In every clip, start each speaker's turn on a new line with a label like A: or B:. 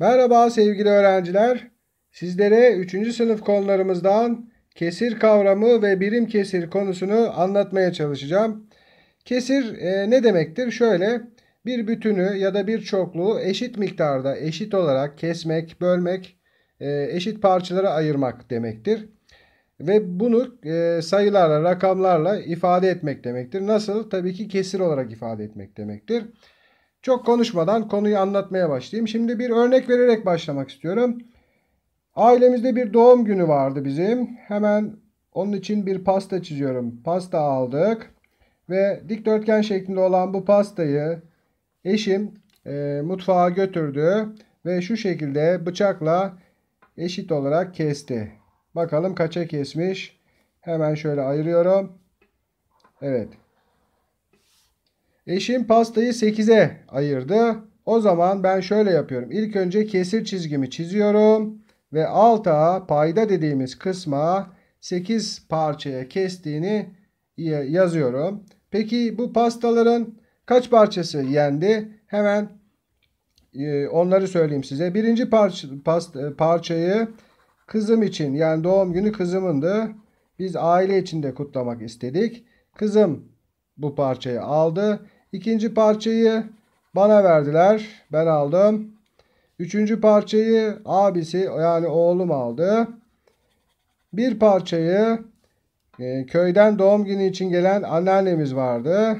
A: Merhaba sevgili öğrenciler. Sizlere 3. sınıf konularımızdan kesir kavramı ve birim kesir konusunu anlatmaya çalışacağım. Kesir e, ne demektir? Şöyle bir bütünü ya da bir çokluğu eşit miktarda eşit olarak kesmek, bölmek, e, eşit parçalara ayırmak demektir. Ve bunu e, sayılarla, rakamlarla ifade etmek demektir. Nasıl? Tabii ki kesir olarak ifade etmek demektir. Çok konuşmadan konuyu anlatmaya başlayayım. Şimdi bir örnek vererek başlamak istiyorum. Ailemizde bir doğum günü vardı bizim. Hemen onun için bir pasta çiziyorum. Pasta aldık ve dikdörtgen şeklinde olan bu pastayı eşim e, mutfağa götürdü ve şu şekilde bıçakla eşit olarak kesti. Bakalım kaça kesmiş. Hemen şöyle ayırıyorum. Evet. Eşim pastayı 8'e ayırdı. O zaman ben şöyle yapıyorum. İlk önce kesir çizgimi çiziyorum. Ve alta payda dediğimiz kısma 8 parçaya kestiğini yazıyorum. Peki bu pastaların kaç parçası yendi? Hemen e, onları söyleyeyim size. Birinci parça, past, e, parçayı kızım için yani doğum günü kızımındı. Biz aile içinde kutlamak istedik. Kızım bu parçayı aldı. İkinci parçayı bana verdiler. Ben aldım. Üçüncü parçayı abisi yani oğlum aldı. Bir parçayı e, köyden doğum günü için gelen anneannemiz vardı.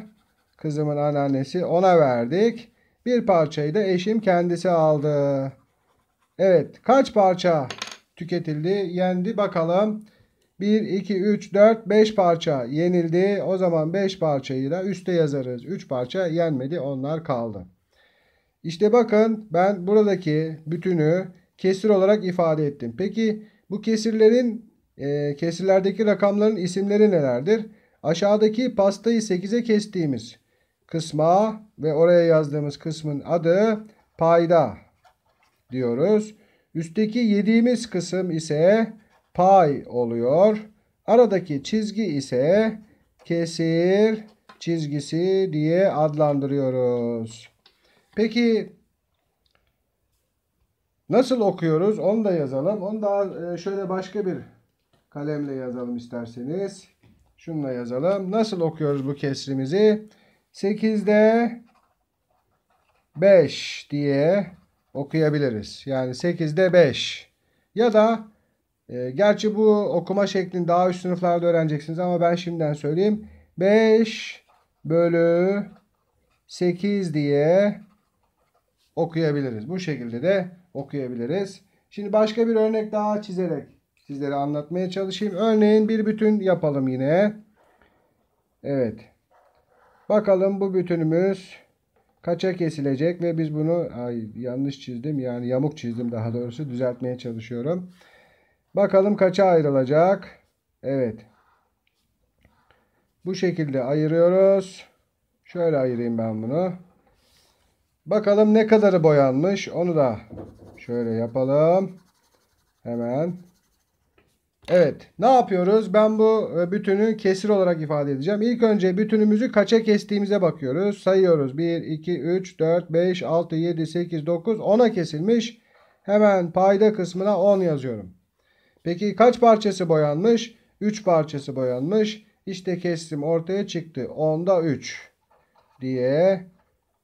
A: Kızımın anneannesi ona verdik. Bir parçayı da eşim kendisi aldı. Evet kaç parça tüketildi yendi bakalım. 1, 2, 3, 4, 5 parça yenildi. O zaman 5 parçayı da üste yazarız. 3 parça yenmedi onlar kaldı. İşte bakın ben buradaki bütünü kesir olarak ifade ettim. Peki bu kesirlerin e, kesirlerdeki rakamların isimleri nelerdir? Aşağıdaki pastayı 8'e kestiğimiz kısma ve oraya yazdığımız kısmın adı payda diyoruz. Üstteki yediğimiz kısım ise pay oluyor. Aradaki çizgi ise kesir çizgisi diye adlandırıyoruz. Peki nasıl okuyoruz? Onu da yazalım. Onu da e, şöyle başka bir kalemle yazalım isterseniz. Şununla yazalım. Nasıl okuyoruz bu kesrimizi? 8'de 5 diye okuyabiliriz. Yani 8'de 5 ya da ee, gerçi bu okuma şeklini daha üst sınıflarda öğreneceksiniz ama ben şimdiden söyleyeyim. 5 bölü 8 diye okuyabiliriz. Bu şekilde de okuyabiliriz. Şimdi başka bir örnek daha çizerek sizlere anlatmaya çalışayım. Örneğin bir bütün yapalım yine. Evet. Bakalım bu bütünümüz kaça kesilecek ve biz bunu ay yanlış çizdim yani yamuk çizdim daha doğrusu düzeltmeye çalışıyorum. Bakalım kaça ayrılacak. Evet. Bu şekilde ayırıyoruz. Şöyle ayırayım ben bunu. Bakalım ne kadarı boyanmış. Onu da şöyle yapalım. Hemen. Evet. Ne yapıyoruz? Ben bu e, bütünü kesir olarak ifade edeceğim. İlk önce bütünümüzü kaça kestiğimize bakıyoruz. Sayıyoruz. 1, 2, 3, 4, 5, 6, 7, 8, 9, 10'a kesilmiş. Hemen payda kısmına 10 yazıyorum. Peki kaç parçası boyanmış? 3 parçası boyanmış. İşte kestim ortaya çıktı. 10'da 3 diye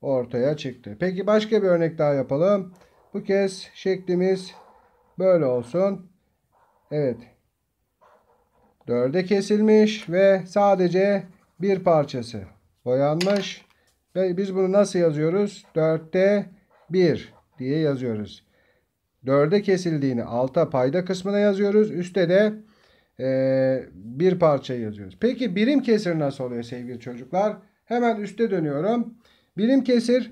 A: ortaya çıktı. Peki başka bir örnek daha yapalım. Bu kez şeklimiz böyle olsun. Evet. 4'e kesilmiş ve sadece bir parçası boyanmış. Ve biz bunu nasıl yazıyoruz? 4'te 1 diye yazıyoruz. 4'e kesildiğini alta payda kısmına yazıyoruz. Üste de e, bir parça yazıyoruz. Peki birim kesir nasıl oluyor sevgili çocuklar? Hemen üste dönüyorum. Birim kesir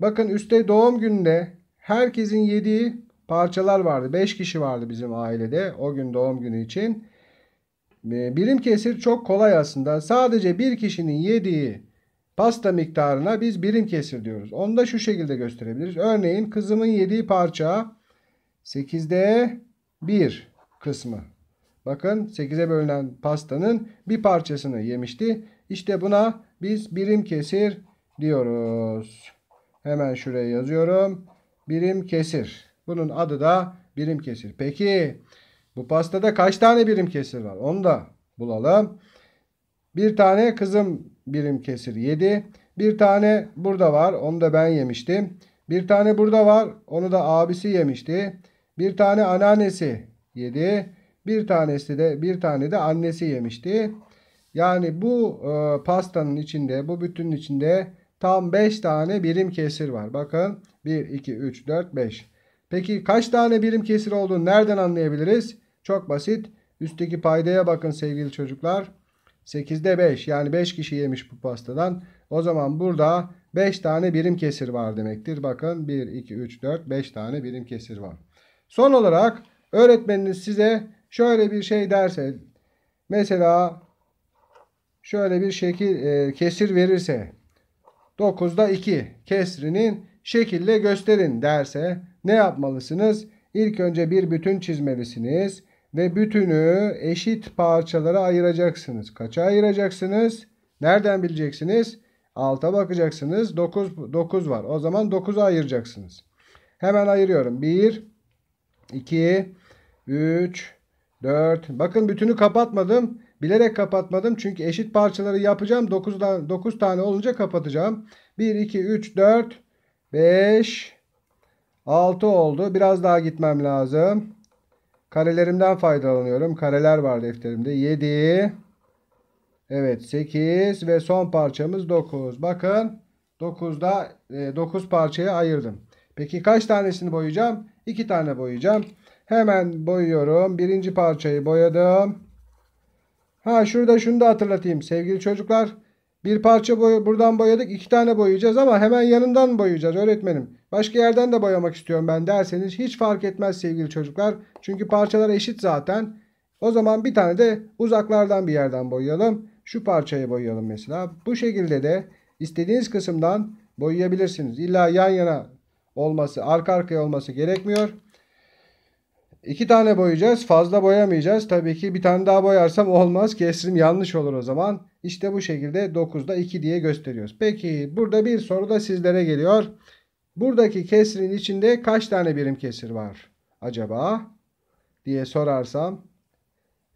A: bakın üste doğum gününde herkesin yediği parçalar vardı. 5 kişi vardı bizim ailede o gün doğum günü için. E, birim kesir çok kolay aslında. Sadece bir kişinin yediği pasta miktarına biz birim kesir diyoruz. Onu da şu şekilde gösterebiliriz. Örneğin kızımın yediği parça 8'de 1 kısmı. Bakın 8'e bölünen pastanın bir parçasını yemişti. İşte buna biz birim kesir diyoruz. Hemen şuraya yazıyorum. Birim kesir. Bunun adı da birim kesir. Peki bu pastada kaç tane birim kesir var? Onu da bulalım. Bir tane kızım birim kesir yedi. Bir tane burada var. Onu da ben yemiştim. Bir tane burada var. Onu da abisi yemişti. Bir tane ananesi yedi. Bir tanesi de bir tane de annesi yemişti. Yani bu e, pastanın içinde, bu bütünün içinde tam 5 tane birim kesir var. Bakın 1 2 3 4 5. Peki kaç tane birim kesir olduğunu nereden anlayabiliriz? Çok basit. Üstteki paydaya bakın sevgili çocuklar. 8'de 5 yani 5 kişi yemiş bu pastadan. O zaman burada 5 tane birim kesir var demektir. Bakın 1, 2, 3, 4, 5 tane birim kesir var. Son olarak öğretmeniniz size şöyle bir şey derse mesela şöyle bir şekil e, kesir verirse 9'da 2 kesrinin şekille gösterin derse ne yapmalısınız? İlk önce bir bütün çizmelisiniz ve bütünü eşit parçalara ayıracaksınız. Kaça ayıracaksınız? Nereden bileceksiniz? Alta bakacaksınız. 9, 9 var. O zaman 9'a ayıracaksınız. Hemen ayırıyorum. 1, 2, 3, 4. Bakın bütünü kapatmadım. Bilerek kapatmadım. Çünkü eşit parçaları yapacağım. 9, 9 tane olunca kapatacağım. 1, 2, 3, 4, 5, 6 oldu. Biraz daha gitmem lazım. Karelerimden faydalanıyorum. Kareler var defterimde. 7, evet 8 ve son parçamız 9. Bakın 9'da 9 e, parçaya ayırdım. Peki kaç tanesini boyayacağım? İki tane boyayacağım. Hemen boyuyorum. Birinci parçayı boyadım. Ha şurada şunu da hatırlatayım sevgili çocuklar. Bir parça boy buradan boyadık. iki tane boyayacağız ama hemen yanından boyayacağız öğretmenim. Başka yerden de boyamak istiyorum ben derseniz hiç fark etmez sevgili çocuklar. Çünkü parçalar eşit zaten. O zaman bir tane de uzaklardan bir yerden boyayalım. Şu parçayı boyayalım mesela. Bu şekilde de istediğiniz kısımdan boyayabilirsiniz. İlla yan yana olması arka arkaya olması gerekmiyor. İki tane boyayacağız. Fazla boyamayacağız. Tabii ki bir tane daha boyarsam olmaz. Kesrim yanlış olur o zaman. İşte bu şekilde 9'da 2 diye gösteriyoruz. Peki burada bir soru da sizlere geliyor. Buradaki kesrin içinde kaç tane birim kesir var acaba diye sorarsam.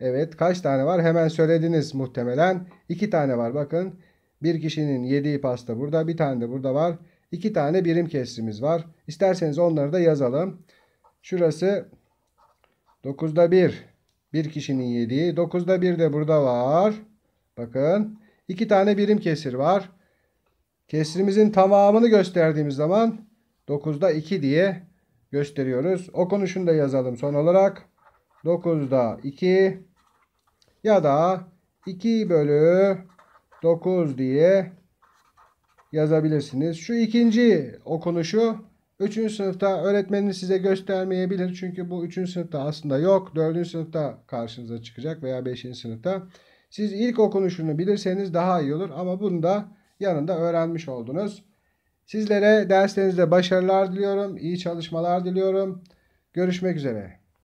A: Evet kaç tane var hemen söylediniz muhtemelen. 2 tane var bakın. Bir kişinin yediği pasta burada bir tane de burada var iki tane birim kesrimiz var. İsterseniz onları da yazalım. Şurası 9'da 1. Bir kişinin yediği. 9'da 1 de burada var. Bakın. iki tane birim kesir var. Kesrimizin tamamını gösterdiğimiz zaman 9'da 2 diye gösteriyoruz. Okunuşunu da yazalım son olarak. 9'da 2 ya da 2 bölü 9 diye yazabilirsiniz. Şu ikinci okunuşu 3. sınıfta öğretmeniniz size göstermeyebilir. Çünkü bu 3. sınıfta aslında yok. 4. sınıfta karşınıza çıkacak veya 5. sınıfta. Siz ilk okunuşunu bilirseniz daha iyi olur. Ama bunu da yanında öğrenmiş oldunuz. Sizlere derslerinizde başarılar diliyorum. İyi çalışmalar diliyorum. Görüşmek üzere.